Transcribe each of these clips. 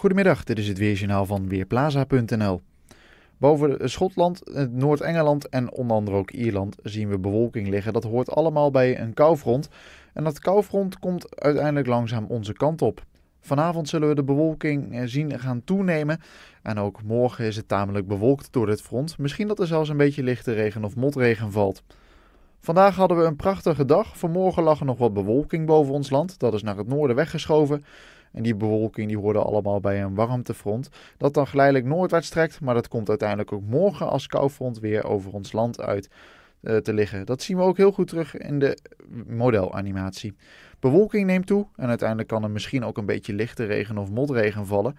Goedemiddag, dit is het Weerjournaal van Weerplaza.nl. Boven Schotland, Noord-Engeland en onder andere ook Ierland zien we bewolking liggen. Dat hoort allemaal bij een koufront. En dat koufront komt uiteindelijk langzaam onze kant op. Vanavond zullen we de bewolking eh, zien gaan toenemen. En ook morgen is het tamelijk bewolkt door dit front. Misschien dat er zelfs een beetje lichte regen of motregen valt. Vandaag hadden we een prachtige dag. Vanmorgen lag er nog wat bewolking boven ons land. Dat is naar het noorden weggeschoven. En die bewolking die hoorde allemaal bij een warmtefront dat dan geleidelijk noordwaarts trekt, maar dat komt uiteindelijk ook morgen als koufront weer over ons land uit eh, te liggen. Dat zien we ook heel goed terug in de modelanimatie. Bewolking neemt toe en uiteindelijk kan er misschien ook een beetje lichte regen of motregen vallen.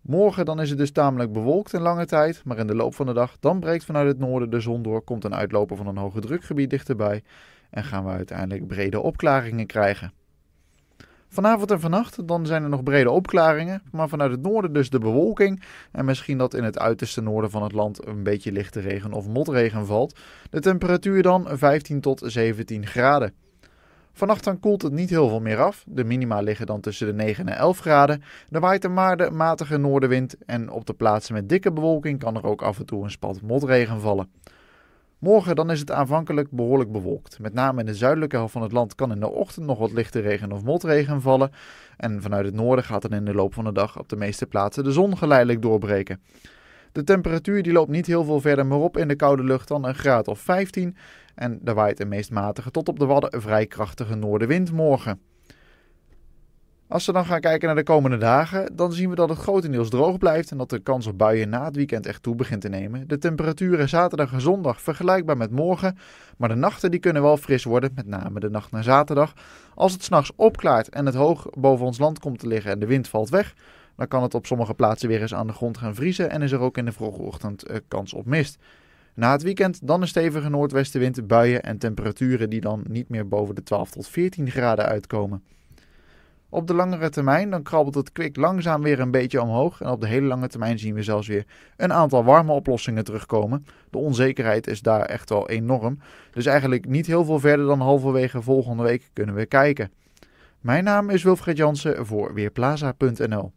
Morgen dan is het dus tamelijk bewolkt een lange tijd, maar in de loop van de dag dan breekt vanuit het noorden de zon door, komt een uitloper van een hoge drukgebied dichterbij en gaan we uiteindelijk brede opklaringen krijgen. Vanavond en vannacht dan zijn er nog brede opklaringen, maar vanuit het noorden dus de bewolking en misschien dat in het uiterste noorden van het land een beetje lichte regen of motregen valt. De temperatuur dan 15 tot 17 graden. Vannacht dan koelt het niet heel veel meer af. De minima liggen dan tussen de 9 en 11 graden. Er waait een maarde matige noordenwind en op de plaatsen met dikke bewolking kan er ook af en toe een spat motregen vallen. Morgen dan is het aanvankelijk behoorlijk bewolkt. Met name in de zuidelijke helft van het land kan in de ochtend nog wat lichte regen of motregen vallen. En vanuit het noorden gaat dan in de loop van de dag op de meeste plaatsen de zon geleidelijk doorbreken. De temperatuur die loopt niet heel veel verder maar op in de koude lucht dan een graad of 15. En daar waait een meest matige tot op de wadden vrij krachtige noordenwind morgen. Als we dan gaan kijken naar de komende dagen, dan zien we dat het grotendeels droog blijft en dat de kans op buien na het weekend echt toe begint te nemen. De temperaturen zaterdag en zondag vergelijkbaar met morgen, maar de nachten die kunnen wel fris worden, met name de nacht naar zaterdag. Als het s'nachts opklaart en het hoog boven ons land komt te liggen en de wind valt weg, dan kan het op sommige plaatsen weer eens aan de grond gaan vriezen en is er ook in de vroege ochtend eh, kans op mist. Na het weekend dan een stevige noordwestenwind, buien en temperaturen die dan niet meer boven de 12 tot 14 graden uitkomen op de langere termijn, dan krabbelt het kwik langzaam weer een beetje omhoog. En op de hele lange termijn zien we zelfs weer een aantal warme oplossingen terugkomen. De onzekerheid is daar echt wel enorm. Dus eigenlijk niet heel veel verder dan halverwege volgende week kunnen we kijken. Mijn naam is Wilfred Jansen voor Weerplaza.nl.